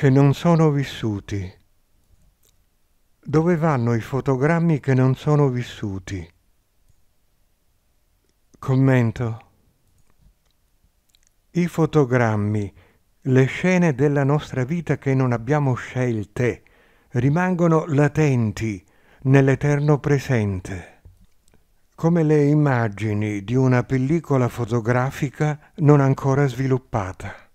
che non sono vissuti? Dove vanno i fotogrammi che non sono vissuti? Commento. I fotogrammi, le scene della nostra vita che non abbiamo scelte, rimangono latenti nell'eterno presente come le immagini di una pellicola fotografica non ancora sviluppata.